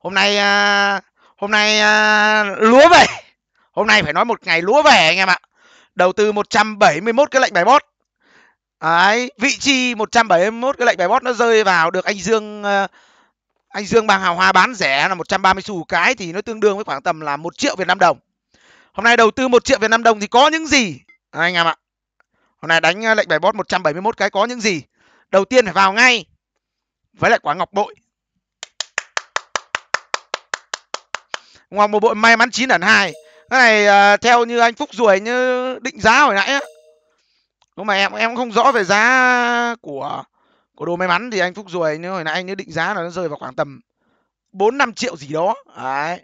hôm nay à, hôm nay à, lúa về hôm nay phải nói một ngày lúa về anh em ạ đầu tư 171 cái lệnh 71 Đấy, vị trí 171 cái lệnh 71 nó rơi vào được anh Dương à, anh Dương Bang Hào Hoa bán rẻ là 130 xu cái thì nó tương đương với khoảng tầm là 1 triệu Việt Nam đồng. Hôm nay đầu tư 1 triệu Việt Nam đồng thì có những gì anh em ạ? Hôm nay đánh à, lệnh bài bot 171 cái có những gì? Đầu tiên phải vào ngay với lại quả ngọc bội ngoài một bộ may mắn chín ẩn hai cái này uh, theo như anh phúc ruồi như định giá hồi nãy á nhưng mà em em không rõ về giá của của đồ may mắn thì anh phúc ruồi như hồi nãy anh như định giá là nó rơi vào khoảng tầm bốn năm triệu gì đó đấy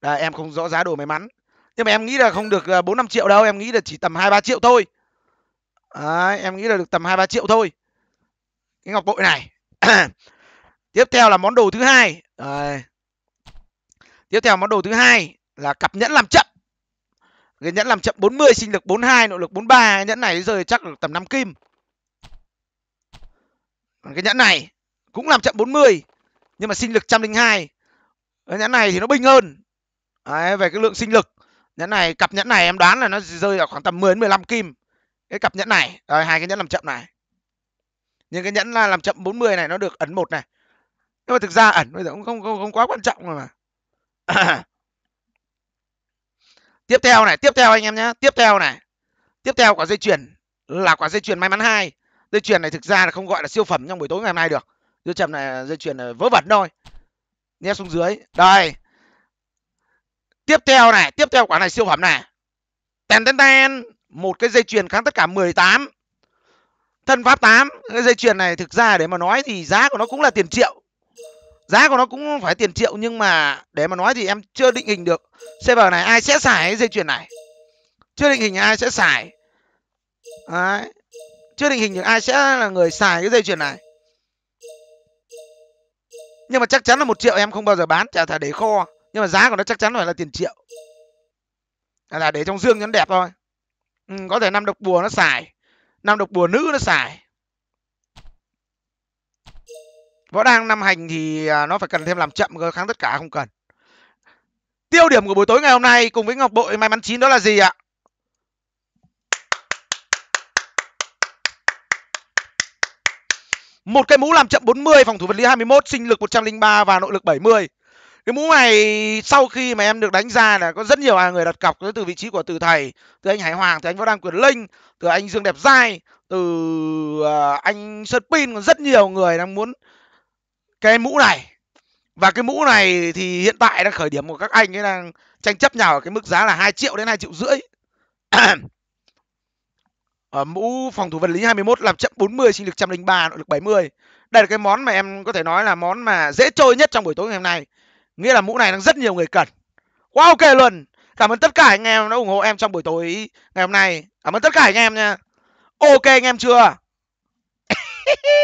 à, em không rõ giá đồ may mắn nhưng mà em nghĩ là không được ờ, bốn năm triệu đâu em nghĩ là chỉ tầm hai ba triệu thôi đấy, em nghĩ là được tầm hai ba triệu thôi cái ngọc bội này tiếp theo là món đồ thứ hai đấy tiếp theo món đồ thứ hai là cặp nhẫn làm chậm cái nhẫn làm chậm 40 sinh lực 42 nội lực 43 cái nhẫn này rơi chắc được tầm 5 kim còn cái nhẫn này cũng làm chậm 40 nhưng mà sinh lực 102 cái nhẫn này thì nó bình hơn Đấy, về cái lượng sinh lực nhẫn này cặp nhẫn này em đoán là nó rơi vào khoảng tầm 10 đến 15 kim cái cặp nhẫn này rồi hai cái nhẫn làm chậm này nhưng cái nhẫn là làm chậm 40 này nó được ấn một này nhưng mà thực ra ẩn bây giờ cũng không, không, không quá quan trọng rồi mà tiếp theo này tiếp theo anh em nhé tiếp theo này tiếp theo quả dây chuyền là quả dây chuyền may mắn hai dây chuyền này thực ra là không gọi là siêu phẩm trong buổi tối ngày hôm nay được dây chậm này dây chuyền ờ, vớ vẩn thôi nhé xuống dưới đây tiếp theo này tiếp theo quả này siêu phẩm này ten ten ten một cái dây chuyền kháng tất cả 18 thân pháp 8 cái dây chuyền này thực ra để mà nói thì giá của nó cũng là tiền triệu giá của nó cũng phải tiền triệu nhưng mà để mà nói thì em chưa định hình được server này ai sẽ xài dây chuyền này chưa định hình ai sẽ xài Đấy. chưa định hình được ai sẽ là người xài cái dây chuyền này nhưng mà chắc chắn là một triệu em không bao giờ bán trả thà để kho nhưng mà giá của nó chắc chắn phải là tiền triệu là để trong dương cho nó đẹp thôi ừ, có thể năm độc bùa nó xài năm độc bùa nữ nó xài võ đang năm hành thì à, nó phải cần thêm làm chậm cơ kháng tất cả không cần tiêu điểm của buổi tối ngày hôm nay cùng với ngọc bội may mắn chín đó là gì ạ một cái mũ làm chậm 40 phòng thủ vật lý 21 sinh lực 103 và nội lực 70 cái mũ này sau khi mà em được đánh ra là có rất nhiều người đặt cọc từ vị trí của từ thầy từ anh hải hoàng từ anh võ đăng quyền linh từ anh dương đẹp giai từ à, anh sơn pin còn rất nhiều người đang muốn cái mũ này và cái mũ này thì hiện tại đang khởi điểm của các anh ấy đang tranh chấp nhau ở cái mức giá là 2 triệu đến 2 triệu rưỡi ở mũ phòng thủ vật lý 21 làm chậm 40 sinh lực 103 nội lực 70 đây là cái món mà em có thể nói là món mà dễ chơi nhất trong buổi tối ngày hôm nay nghĩa là mũ này đang rất nhiều người cần quá ok luôn cảm ơn tất cả anh em đã ủng hộ em trong buổi tối ngày hôm nay cảm ơn tất cả anh em nha ok anh em chưa